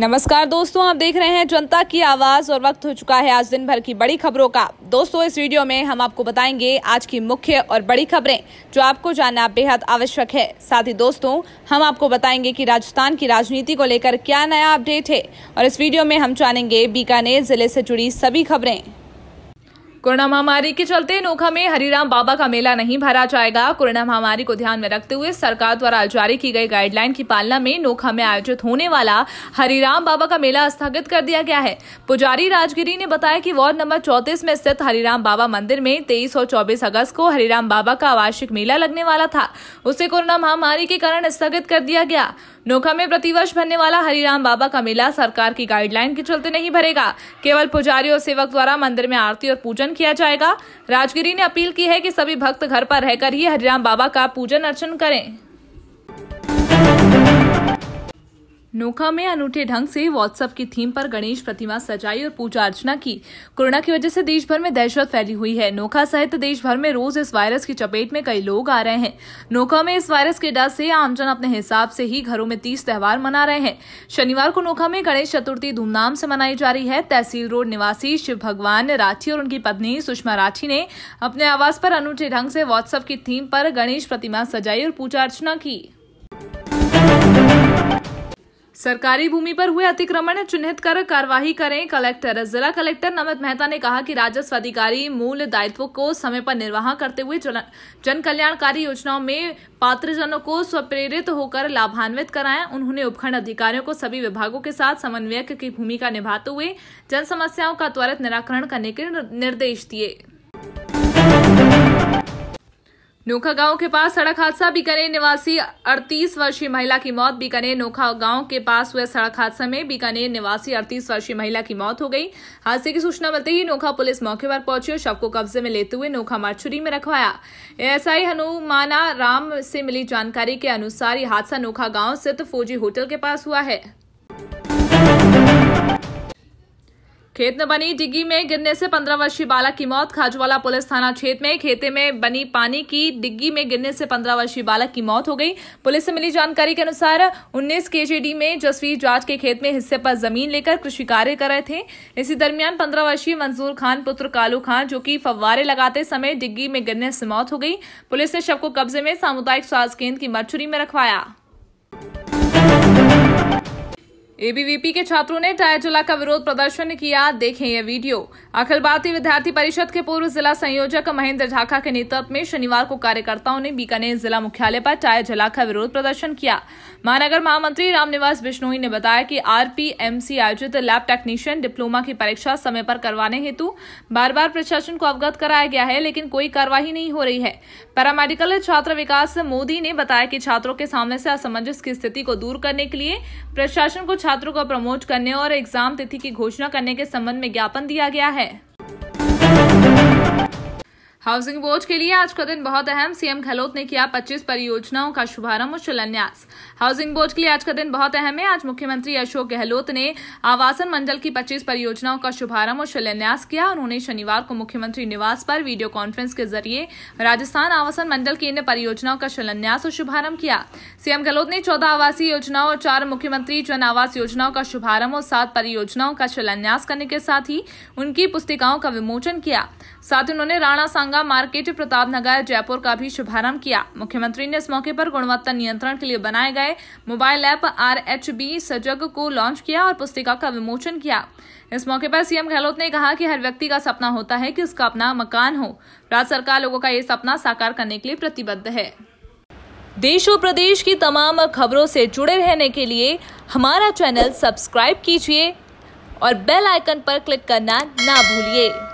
नमस्कार दोस्तों आप देख रहे हैं जनता की आवाज और वक्त हो चुका है आज दिन भर की बड़ी खबरों का दोस्तों इस वीडियो में हम आपको बताएंगे आज की मुख्य और बड़ी खबरें जो आपको जानना बेहद आवश्यक है साथ ही दोस्तों हम आपको बताएंगे कि राजस्थान की राजनीति को लेकर क्या नया अपडेट है और इस वीडियो में हम जानेंगे बीकानेर जिले से जुड़ी सभी खबरें कोरोना महामारी के चलते नोखा में हरिराम बाबा का मेला नहीं भरा जाएगा कोरोना महामारी को ध्यान में रखते हुए सरकार द्वारा जारी की गई गाइडलाइन की पालना में नोखा में आयोजित होने वाला हरिराम बाबा का मेला स्थगित कर दिया गया है पुजारी राजगिरी ने बताया कि वार्ड नंबर चौतीस में स्थित हरिराम बाबा मंदिर में तेईस और चौबीस अगस्त को हरिराम बाबा का वार्षिक मेला लगने वाला था उसे कोरोना महामारी के कारण स्थगित कर दिया गया नोखा में प्रतिवर्ष भरने वाला हरिराम बाबा का मेला सरकार की गाइडलाइन के चलते नहीं भरेगा केवल पुजारी और सेवक द्वारा मंदिर में आरती और पूजन आयोजन किया जाएगा राजगिरी ने अपील की है कि सभी भक्त घर पर रहकर ही हरिराम बाबा का पूजन अर्चन करें नोखा में अनूठे ढंग से व्हाट्सएप की थीम पर गणेश प्रतिमा सजाई और पूजा अर्चना की कोरोना की वजह से देश भर में दहशत फैली हुई है नोखा सहित देश भर में रोज इस वायरस की चपेट में कई लोग आ रहे हैं नोखा में इस वायरस के डर से आमजन अपने हिसाब से ही घरों में तीस त्यौहार मना रहे हैं शनिवार को नोखा में गणेश चतुर्थी धूमधाम से मनाई जा रही है तहसील रोड निवासी शिव भगवान राठी और उनकी पत्नी सुषमा राठी ने अपने आवास पर अनूठे ढंग से व्हाट्सएप की थीम पर गणेश प्रतिमा सजाई और पूजा अर्चना की सरकारी भूमि पर हुए अतिक्रमण चिन्हित कर कार्यवाही करें कलेक्टर जिला कलेक्टर नमित मेहता ने कहा कि राजस्व अधिकारी मूल दायित्व को समय पर निर्वाह करते हुए जन कल्याणकारी योजनाओं में पात्रजनों को स्वप्रेरित होकर लाभान्वित कराएं उन्होंने उपखंड अधिकारियों को सभी विभागों के साथ समन्वयक की भूमिका निभाते हुए जन समस्याओं का त्वरित निराकरण करने के निर्देश दिए नोखा गांव के पास सड़क हादसा बीकानेर निवासी 38 वर्षीय महिला की मौत बीकानेर नोखा गांव के पास हुए सड़क हादसा में बीकानेर निवासी 38 वर्षीय महिला की मौत हो गई हादसे की सूचना मिलते ही नोखा पुलिस मौके पर पहुंची और शव को कब्जे में लेते हुए नोखा मार्चुरी में रखवाया एएसआई हनुमाना राम से मिली जानकारी के अनुसार यह हादसा नोखा गाँव स्थित फौजी होटल के पास हुआ है खेत में बनी डिग्गी में गिरने से पंद्रह वर्षीय बालक की मौत खाजवाला पुलिस थाना क्षेत्र में खेते में बनी पानी की डिग्गी में गिरने से पंद्रह वर्षीय बालक की मौत हो गई पुलिस से मिली जानकारी के अनुसार 19 केजेडी में जसवीर जाट के खेत में हिस्से पर जमीन लेकर कृषि कार्य कर रहे थे इसी दरमियान पंद्रह वर्षीय मंजूर खान पुत्र कालू खान जो की फव्वारे लगाते समय डिग्गी में गिरने से मौत हो गई पुलिस ने शव को कब्जे में सामुदायिक स्वास्थ्य केंद्र की मर्चुरी में रखवाया एबीवीपी के छात्रों ने टायर जला का विरोध प्रदर्शन किया देखें यह वीडियो अखिल भारतीय विद्यार्थी परिषद के पूर्व जिला संयोजक महेंद्र झाखा के नेतृत्व में शनिवार को कार्यकर्ताओं ने बीकानेर जिला मुख्यालय पर टायर जला का विरोध प्रदर्शन किया महानगर महामंत्री रामनिवास बिश्नोई ने बताया कि आरपीएमसी आयोजित लैब टेक्नीशियन डिप्लोमा की परीक्षा समय पर करवाने हेतु बार बार प्रशासन को अवगत कराया गया है लेकिन कोई कार्यवाही नहीं हो रही है पैरामेडिकल छात्र विकास मोदी ने बताया कि छात्रों के सामने से असमंजस की स्थिति को दूर करने के लिए प्रशासन को छात्रों को प्रमोट करने और एग्जाम तिथि की घोषणा करने के संबंध में ज्ञापन दिया गया है हाउसिंग बोर्ड के लिए आज का दिन बहुत अहम सीएम गहलोत ने किया 25 परियोजनाओं का शुभारंभ और शिलान्यास हाउसिंग बोर्ड के लिए आज का दिन बहुत अहम है आज मुख्यमंत्री अशोक गहलोत ने आवासन मंडल की 25 परियोजनाओं का शुभारंभ और शिलान्यास किया उन्होंने शनिवार को मुख्यमंत्री निवास पर वीडियो कॉन्फ्रेंस के जरिए राजस्थान आवासन मंडल की इन परियोजनाओं का शिलान्यास और शुभारंभ किया सीएम गहलोत ने चौदह आवासीय योजनाओं और चार मुख्यमंत्री जन आवास योजनाओं का शुभारंभ और सात परियोजनाओं का शिलान्यास करने के साथ ही उनकी पुस्तिकाओं का विमोचन किया साथ ही उन्होंने राणा दरभंगा मार्केट प्रताप नगर जयपुर का भी शुभारंभ किया मुख्यमंत्री ने इस मौके पर गुणवत्ता नियंत्रण के लिए बनाए गए mobile app R H B Sajag को लॉन्च किया और पुस्तिका का विमोचन किया इस मौके पर सीएम गहलोत ने कहा कि हर व्यक्ति का सपना होता है कि उसका अपना मकान हो राज्य सरकार लोगों का ये सपना साकार करने के लिए प्रतिबद्ध है देश और प्रदेश की तमाम खबरों से जुड़े रहने के लिए हमारा चैनल सब्सक्राइब कीजिए और बेल आइकन पर क्लिक करना ना भूलिए